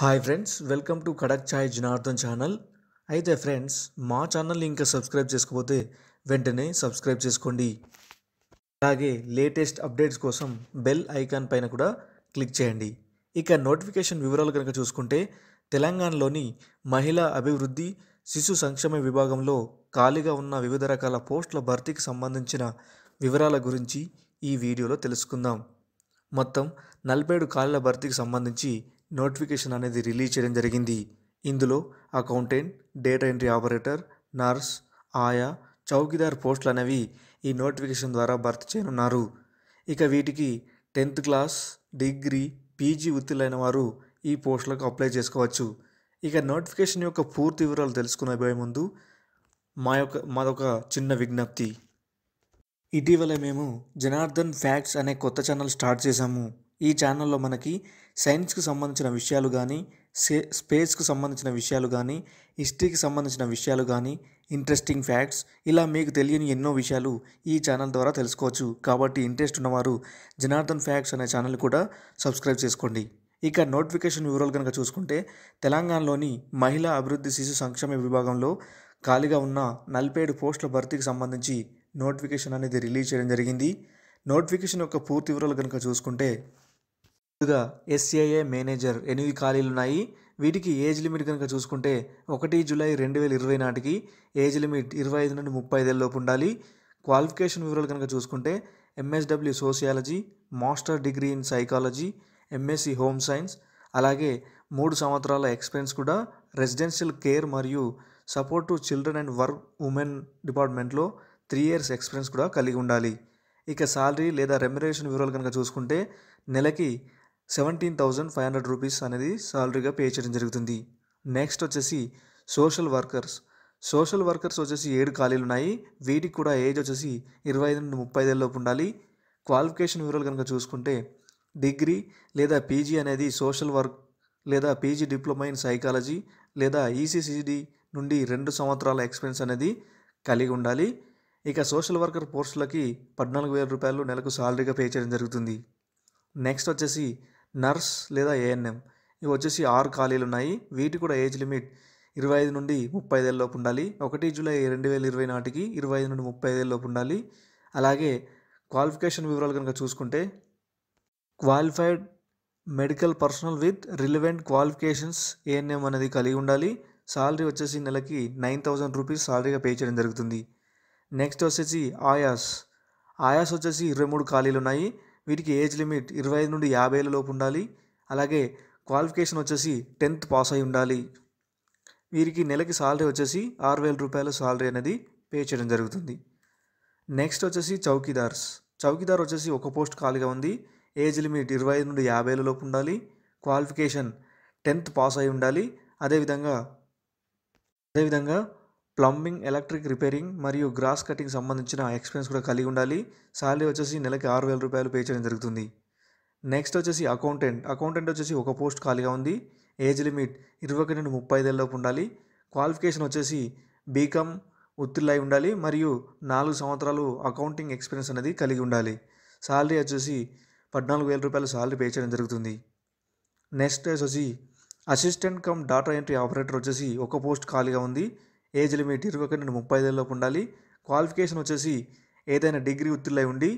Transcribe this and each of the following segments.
hi friends welcome to Kadak Chai Janardhan channel అయితే friends మా ఛానల్ని ఇంకా సబ్స్క్రైబ్ చేసుకోకపోతే వెంటనే సబ్స్క్రైబ్ చేసుకోండి అలాగే లేటెస్ట్ అప్డేట్స్ కోసం బెల్ ఐకాన్ పైన కూడా క్లిక్ చేయండి ఇక నోటిఫికేషన్ వివరాలు కనుక చూసుకుంటే తెలంగాణలోని మహిళా అభివృద్ధి శిశు సంక్షేమ విభాగంలో ఖాళీగా ఉన్న వివిధ రకాల పోస్టుల భర్తీకి సంబంధించిన వివరాల గురించి ఈ వీడియోలో తెలుసుకుందాం మొత్తం నలభై ఏడు ఖాళీల భర్తీకి సంబంధించి నోటిఫికేషన్ అనేది రిలీజ్ చేయడం జరిగింది ఇందులో accountant data entry operator nurse ఆయా చౌకీదార్ పోస్టులు అనేవి ఈ నోటిఫికేషన్ ద్వారా భర్తీ చేయనున్నారు ఇక వీటికి టెన్త్ క్లాస్ డిగ్రీ పీజీ ఉత్తీర్ణైన వారు ఈ పోస్టులకు అప్లై చేసుకోవచ్చు ఇక నోటిఫికేషన్ యొక్క పూర్తి వివరాలు తెలుసుకునే ముందు మా యొక్క మాదొక చిన్న విజ్ఞప్తి ఇటీవల మేము జనార్దన్ ఫ్యాక్ట్స్ అనే కొత్త ఛానల్ స్టార్ట్ చేశాము ఈ ఛానల్లో మనకి సైన్స్కి సంబంధించిన విషయాలు కానీ సే స్పేస్కి సంబంధించిన విషయాలు కానీ హిస్టరీకి సంబంధించిన విషయాలు కానీ ఇంట్రెస్టింగ్ ఫ్యాక్ట్స్ ఇలా మీకు తెలియని ఎన్నో విషయాలు ఈ ఛానల్ ద్వారా తెలుసుకోవచ్చు కాబట్టి ఇంట్రెస్ట్ ఉన్నవారు జనార్దన్ ఫ్యాక్ట్స్ అనే ఛానల్ కూడా సబ్స్క్రైబ్ చేసుకోండి ఇక నోటిఫికేషన్ వివరాలు కనుక చూసుకుంటే తెలంగాణలోని మహిళా అభివృద్ధి శిశు సంక్షేమ విభాగంలో ఖాళీగా ఉన్న నలభై ఏడు పోస్టుల భర్తీకి సంబంధించి నోటిఫికేషన్ అనేది రిలీజ్ చేయడం జరిగింది నోటిఫికేషన్ యొక్క పూర్తి వివరాలు కనుక చూసుకుంటే ముందుగా ఎస్ఏఏ మేనేజర్ ఎనిమిది ఖాళీలున్నాయి వీటికి ఏజ్ లిమిట్ కనుక చూసుకుంటే ఒకటి జూలై రెండు వేల ఇరవై నాటికి ఏజ్ లిమిట్ ఇరవై ఐదు నుండి ముప్పై ఐదేళ్ళలోపు ఉండాలి క్వాలిఫికేషన్ వివరాలు కనుక చూసుకుంటే MSW sociology master degree in psychology MSc home science అలాగే మూడు సంవత్సరాల ఎక్స్పీరియన్స్ కూడా రెసిడెన్షియల్ కేర్ మరియు support to children and work women డిపార్ట్మెంట్లో త్రీ ఇయర్స్ ఎక్స్పీరియన్స్ కూడా కలిగి ఉండాలి ఇక శాలరీ లేదా రెమ్యురేషన్ వివరాలు కనుక చూసుకుంటే నెలకి seventeen thousand five hundred rupees అనేది సాలరీగా పే చేయడం జరుగుతుంది నెక్స్ట్ వచ్చేసి సోషల్ వర్కర్స్ సోషల్ వర్కర్స్ వచ్చేసి ఏడు ఖాళీలు ఉన్నాయి వీటికి కూడా ఏజ్ వచ్చేసి ఇరవై ఐదు నుండి ముప్పై ఐదేళ్ళలోపు ఉండాలి క్వాలిఫికేషన్ వివరాలు కనుక చూసుకుంటే డిగ్రీ లేదా పీజీ అనేది సోషల్ వర్క్ లేదా పీజీ డిప్లొమా ఇన్ సైకాలజీ లేదా ఈసీసీడి e నుండి రెండు సంవత్సరాల ఎక్స్పీరియన్స్ అనేది కలిగి ఉండాలి ఇక సోషల్ వర్కర్ పోస్టులకి పద్నాలుగు వేల రూపాయలు నెలకు సాలరీగా పే చేయడం జరుగుతుంది నెక్స్ట్ వచ్చేసి నర్స్ లేదా ఏఎన్ఎం ఇవి వచ్చేసి ఆరు ఖాళీలు ఉన్నాయి వీటి కూడా ఏజ్ లిమిట్ ఇరవై ఐదు నుండి ముప్పై ఐదేళ్ళలోపు ఉండాలి ఒకటి జూలై రెండు వేల ఇరవై నాటికి ఇరవై ఐదు నుండి ముప్పై ఐదేళ్ళలోపు ఉండాలి అలాగే క్వాలిఫికేషన్ వివరాలు కనుక చూసుకుంటే qualified medical personnel with relevant qualifications ANM అనేది కలిగి ఉండాలి సాలరీ వచ్చేసి నెలకి నైన్ థౌజండ్ రూపీస్ సాలరీగా పే చేయడం జరుగుతుంది నెక్స్ట్ వచ్చేసి ఆయాస్ ఆయాస్ వచ్చేసి ఇరవై మూడు ఖాళీలు ఉన్నాయి వీరికి ఏజ్ లిమిట్ ఇరవై ఐదు నుండి యాభై ఏళ్ళ లోపు ఉండాలి అలాగే క్వాలిఫికేషన్ వచ్చేసి టెన్త్ పాస్ అయి ఉండాలి వీరికి నెలకి సాలరీ వచ్చేసి ఆరు వేల రూపాయల సాలరీ అనేది పే చేయడం జరుగుతుంది నెక్స్ట్ వచ్చేసి చౌకీదార్స్ చౌకీదార్ వచ్చేసి ఒక పోస్ట్ ఖాళీగా ఉంది ఏజ్ లిమిట్ ఇరవై ఐదు నుండి యాభై ఏళ్ళ లోపు ఉండాలి క్వాలిఫికేషన్ టెన్త్ పాస్ అయి ఉండాలి అదేవిధంగా అదేవిధంగా ప్లంబింగ్ ఎలక్ట్రిక్ రిపేరింగ్ మరియు గ్రాస్ కటింగ్ సంబంధించిన ఎక్స్పీరియన్స్ కూడా కలిగి ఉండాలి శాలరీ వచ్చేసి నెలకి ఆరు వేల రూపాయలు పే చేయడం జరుగుతుంది నెక్స్ట్ వచ్చేసి అకౌంటెంట్ అకౌంటెంట్ వచ్చేసి ఒక పోస్ట్ ఖాళీగా ఉంది ఏజ్ లిమిట్ ఇరవై ఒకటి నుండి ముప్పై ఐదేళ్ళలోపు ఉండాలి క్వాలిఫికేషన్ వచ్చేసి బీకామ్ ఉత్తీర్ణ ఉండాలి మరియు నాలుగు సంవత్సరాలు అకౌంటింగ్ ఎక్స్పీరియన్స్ అనేది కలిగి ఉండాలి శాలరీ వచ్చేసి పద్నాలుగు వేల రూపాయలు శాలరీ పే చేయడం జరుగుతుంది నెక్స్ట్ వచ్చేసి assistant cum data entry operator వచ్చేసి ఒక పోస్ట్ ఖాళీగా ఉంది ఏజ్ లిమిట్ ఇరవై ఒకటి నుండి ముప్పై ఐదులోపు ఉండాలి క్వాలిఫికేషన్ వచ్చేసి ఏదైనా డిగ్రీ ఉత్తీర్ణులై ఉండి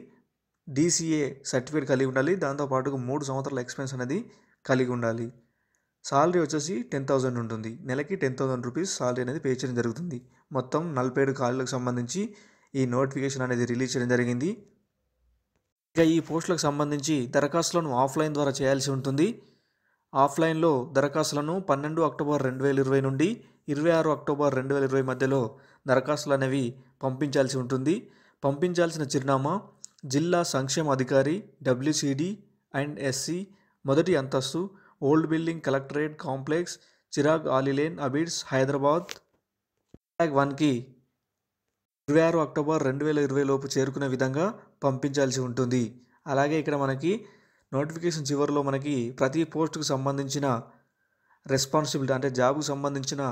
డీసీఏ సర్టిఫికేట్ కలిగి ఉండాలి దాంతోపాటుగా మూడు సంవత్సరాల ఎక్స్పెన్స్ అనేది కలిగి ఉండాలి సాలరీ వచ్చేసి టెన్ థౌజండ్ ఉంటుంది నెలకి టెన్ థౌజండ్ రూపీస్ సాలరీ అనేది పే చేయడం జరుగుతుంది మొత్తం నలభై ఏడు ఖాళీలకు సంబంధించి ఈ నోటిఫికేషన్ అనేది రిలీజ్ చేయడం జరిగింది ఇక ఈ పోస్టులకు సంబంధించి దరఖాస్తులను ఆఫ్లైన్ ద్వారా చేయాల్సి ఉంటుంది ఆఫ్లైన్లో దరఖాస్తులను పన్నెండు అక్టోబర్ రెండు వేల ఇరవై నుండి ఇరవై ఆరు అక్టోబర్ రెండు వేల ఇరవై మధ్యలో దరఖాస్తులు అనేవి పంపించాల్సి ఉంటుంది పంపించాల్సిన చిరునామా జిల్లా సంక్షేమ అధికారి డబ్ల్యూసిడి అండ్ ఎస్సీ మొదటి అంతస్తు old building collectorate complex Chirag Ali lane Abids Hyderabad tag వన్కి ఇరవై ఆరు అక్టోబర్ రెండు వేల ఇరవై లోపు చేరుకునే విధంగా పంపించాల్సి ఉంటుంది అలాగే ఇక్కడ మనకి నోటిఫికేషన్ చివరిలో మనకి ప్రతి పోస్టుకు సంబంధించిన రెస్పాన్సిబిలిటీ అంటే జాబ్కు సంబంధించిన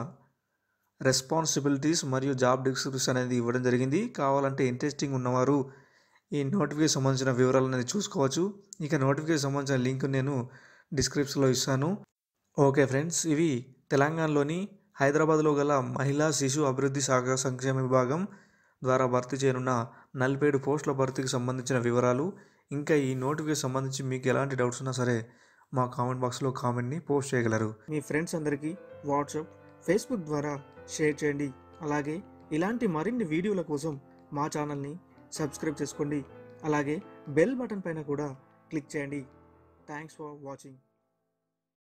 రెస్పాన్సిబిలిటీస్ మరియు జాబ్ డిస్క్రిప్షన్ అనేది ఇవ్వడం జరిగింది కావాలంటే ఇంట్రెస్టింగ్ ఉన్నవారు ఈ నోటిఫికేషన్ సంబంధించిన వివరాలు అనేది చూసుకోవచ్చు ఇక నోటిఫికేషన్ సంబంధించిన లింక్ నేను డిస్క్రిప్షన్లో ఇస్తాను ఓకే ఫ్రెండ్స్ ఇవి తెలంగాణలోని హైదరాబాద్లో గల మహిళా శిశు అభివృద్ధి శాఖ సంక్షేమ విభాగం ద్వారా భర్తీ చేయనున్న నలభై ఏడు పోస్టుల భర్తీకి సంబంధించిన వివరాలు ఇంకా ఈ నోటిఫికేషన్ సంబంధించి మీకు ఎలాంటి డౌట్స్ ఉన్నా సరే మా కామెంట్ బాక్స్లో కామెంట్ని పోస్ట్ చేయగలరు మీ ఫ్రెండ్స్ అందరికీ వాట్సాప్ ఫేస్బుక్ ద్వారా షేర్ చేయండి అలాగే ఇలాంటి మరిన్ని వీడియోల కోసం మా ఛానల్ని సబ్స్క్రైబ్ చేసుకోండి అలాగే బెల్ బటన్ పైన కూడా క్లిక్ చేయండి థ్యాంక్స్ ఫర్ వాచింగ్